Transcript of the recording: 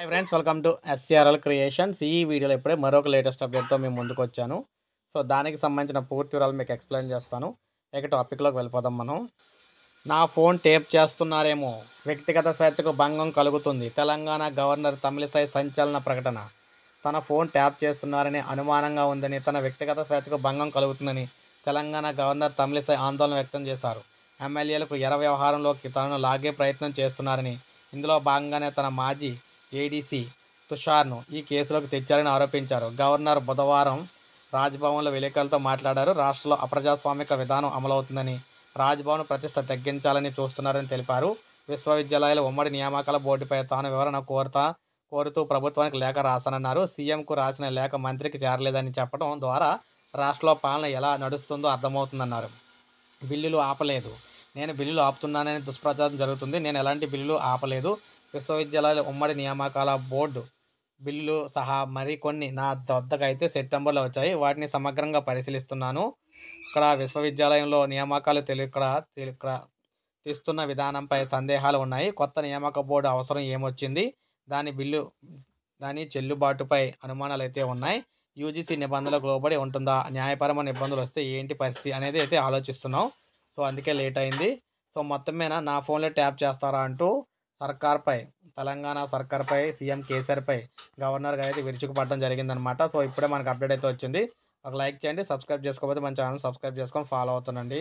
hi friends welcome to SCRL creations ఈ వీడియోలో ఇప్పుడే మరొక లేటెస్ట్ అప్డేట్తో మేము ముందుకు వచ్చాను సో దానికి సంబంధించిన పూర్తి వివరాలు మీకు ఎక్స్ప్లెయిన్ చేస్తాను ఇక టాపిక్లోకి వెళ్ళిపోదాం మనం నా ఫోన్ టేప్ చేస్తున్నారేమో వ్యక్తిగత స్వేచ్ఛకు భంగం కలుగుతుంది తెలంగాణ గవర్నర్ తమిళిసై సంచలన ప్రకటన తన ఫోన్ ట్యాప్ చేస్తున్నారని అనుమానంగా ఉందని తన వ్యక్తిగత స్వేచ్ఛకు భంగం కలుగుతుందని తెలంగాణ గవర్నర్ తమిళిసై ఆందోళన వ్యక్తం చేశారు ఎమ్మెల్యేలకు ఎర వ్యవహారంలోకి తనను లాగే ప్రయత్నం చేస్తున్నారని ఇందులో భాగంగానే తన మాజీ ఏడీసీ తుషార్ను ఈ కేసులోకి తెచ్చారని ఆరోపించారు గవర్నర్ బుధవారం రాజ్భవన్లో విలేకరులతో మాట్లాడారు రాష్ట్రంలో అప్రజాస్వామిక విధానం అమలవుతుందని రాజ్భవన్ ప్రతిష్ట తగ్గించాలని చూస్తున్నారని తెలిపారు విశ్వవిద్యాలయాల ఉమ్మడి నియామకాల బోర్డుపై తాను వివరణ కోరుతా కోరుతూ ప్రభుత్వానికి లేఖ రాశానన్నారు సీఎంకు రాసిన లేఖ మంత్రికి చేరలేదని చెప్పడం ద్వారా రాష్ట్రంలో పాలన ఎలా నడుస్తుందో అర్థమవుతుందన్నారు బిల్లులు ఆపలేదు నేను బిల్లులు ఆపుతున్నానని దుష్ప్రచారం జరుగుతుంది నేను ఎలాంటి బిల్లులు ఆపలేదు విశ్వవిద్యాలయాల ఉమ్మడి నియామకాల బోర్డు బిల్లులు సహా మరికొన్ని నా వద్దకైతే సెప్టెంబర్లో వచ్చాయి వాటిని సమగ్రంగా పరిశీలిస్తున్నాను ఇక్కడ విశ్వవిద్యాలయంలో నియామకాలు తెలి ఇక్కడ ఇక్కడ తీస్తున్న విధానంపై సందేహాలు ఉన్నాయి కొత్త నియామక బోర్డు అవసరం ఏమొచ్చింది దాని బిల్లు దాని చెల్లుబాటుపై అనుమానాలు అయితే ఉన్నాయి యూజీసీ నిబంధనలకు లోబడి ఉంటుందా న్యాయపరమైన నిబంధనలు వస్తే ఏంటి పరిస్థితి అనేది అయితే ఆలోచిస్తున్నాం సో అందుకే లేట్ అయింది సో మొత్తం మీద నా ఫోన్లో ట్యాప్ చేస్తారా అంటూ సర్కార్పై తెలంగాణ సర్కార్పై సీఎం కేసీఆర్పై గవర్నర్ గారు అయితే విరుచుకుపడడం జరిగిందనమాట సో ఇప్పుడే మనకు అప్డేట్ అయితే వచ్చింది ఒక లైక్ చేయండి సబ్స్క్రైబ్ చేసుకోకపోతే మన ఛానల్ సబ్స్క్రైబ్ చేసుకొని ఫాలో అవుతుండండి